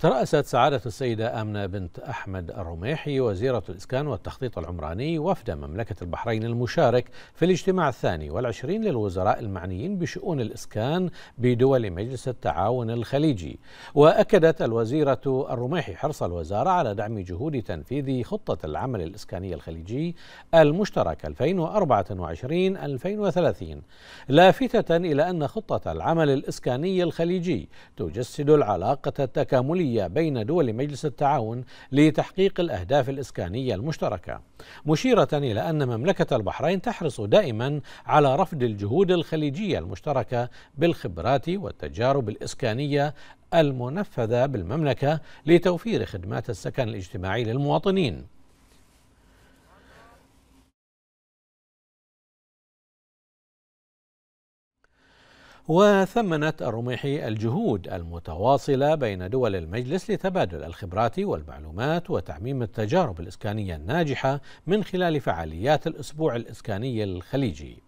ترأست سعادة السيدة آمنة بنت أحمد الرميحي وزيرة الإسكان والتخطيط العمراني وفد مملكة البحرين المشارك في الاجتماع الثاني والعشرين للوزراء المعنيين بشؤون الإسكان بدول مجلس التعاون الخليجي وأكدت الوزيرة الرميحي حرص الوزارة على دعم جهود تنفيذ خطة العمل الإسكاني الخليجي المشترك 2024-2030 لافتة إلى أن خطة العمل الإسكاني الخليجي تجسد العلاقة التكاملية الجوية بين دول مجلس التعاون لتحقيق الأهداف الإسكانية المشتركة مشيرة إلى أن مملكة البحرين تحرص دائما على رفض الجهود الخليجية المشتركة بالخبرات والتجارب الإسكانية المنفذة بالمملكة لتوفير خدمات السكن الاجتماعي للمواطنين وثمنت الرميحي الجهود المتواصلة بين دول المجلس لتبادل الخبرات والمعلومات وتعميم التجارب الإسكانية الناجحة من خلال فعاليات الأسبوع الإسكاني الخليجي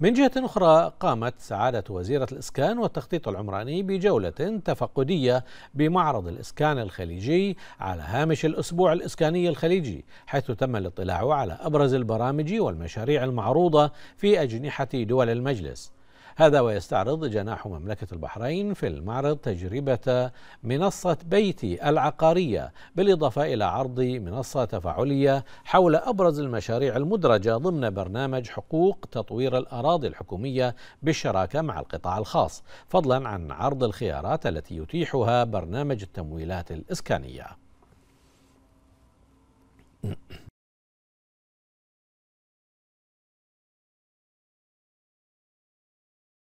من جهة أخرى قامت سعادة وزيرة الإسكان والتخطيط العمراني بجولة تفقدية بمعرض الإسكان الخليجي على هامش الأسبوع الإسكاني الخليجي حيث تم الاطلاع على أبرز البرامج والمشاريع المعروضة في أجنحة دول المجلس هذا ويستعرض جناح مملكة البحرين في المعرض تجربة منصة بيتي العقارية بالإضافة إلى عرض منصة تفاعلية حول أبرز المشاريع المدرجة ضمن برنامج حقوق تطوير الأراضي الحكومية بالشراكة مع القطاع الخاص فضلا عن عرض الخيارات التي يتيحها برنامج التمويلات الإسكانية